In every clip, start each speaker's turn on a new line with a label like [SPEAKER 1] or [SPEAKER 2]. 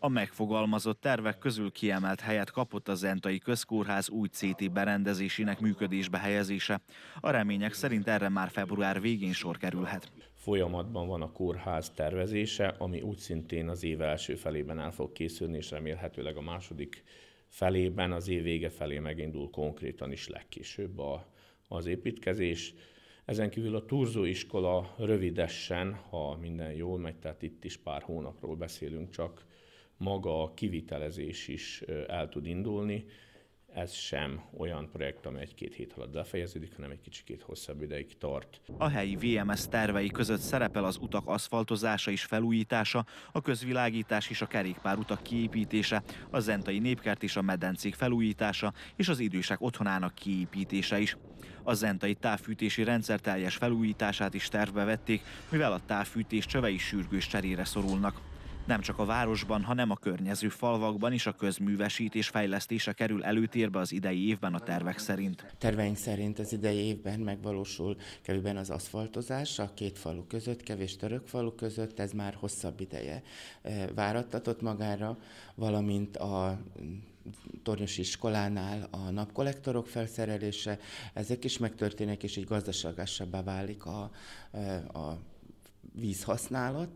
[SPEAKER 1] A megfogalmazott tervek közül kiemelt helyet kapott a Zentai Közkórház új CT berendezésének működésbe helyezése. A remények szerint erre már február végén sor kerülhet.
[SPEAKER 2] Folyamatban van a kórház tervezése, ami úgy szintén az év első felében el fog készülni, és remélhetőleg a második felében, az év vége felé megindul konkrétan is legkésőbb a, az építkezés. Ezen kívül a turzóiskola rövidesen, ha minden jól megy, tehát itt is pár hónapról beszélünk csak, maga a kivitelezés is el tud indulni. Ez sem olyan projekt, ami egy-két hét alatt befejeződik, hanem egy kicsikét hosszabb ideig tart. A helyi
[SPEAKER 1] VMS tervei között szerepel az utak aszfaltozása és felújítása, a közvilágítás és a kerékpárutak kiépítése, a zentai népkert és a medencék felújítása és az idősek otthonának kiépítése is. A zentai távfűtési rendszer teljes felújítását is tervbe vették, mivel a távfűtés csövei sürgős cserére szorulnak. Nem csak a városban, hanem a környező falvakban is a közművesítés fejlesztése kerül előtérbe az idei évben a tervek szerint.
[SPEAKER 3] Terveink szerint az idei évben megvalósul kerülben az aszfaltozás a két falu között, kevés török falu között, ez már hosszabb ideje eh, várattatott magára, valamint a tornyos iskolánál a napkollektorok felszerelése, ezek is megtörténnek, és így gazdaságosabbá válik a, eh, a vízhasználat,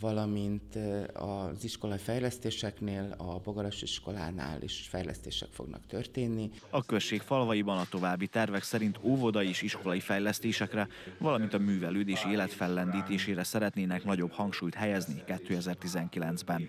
[SPEAKER 3] valamint az iskolai fejlesztéseknél, a Bogaras iskolánál is fejlesztések fognak történni. A
[SPEAKER 1] község falvaiban a további tervek szerint óvodai és iskolai fejlesztésekre, valamint a művelődés életfellendítésére szeretnének nagyobb hangsúlyt helyezni 2019-ben.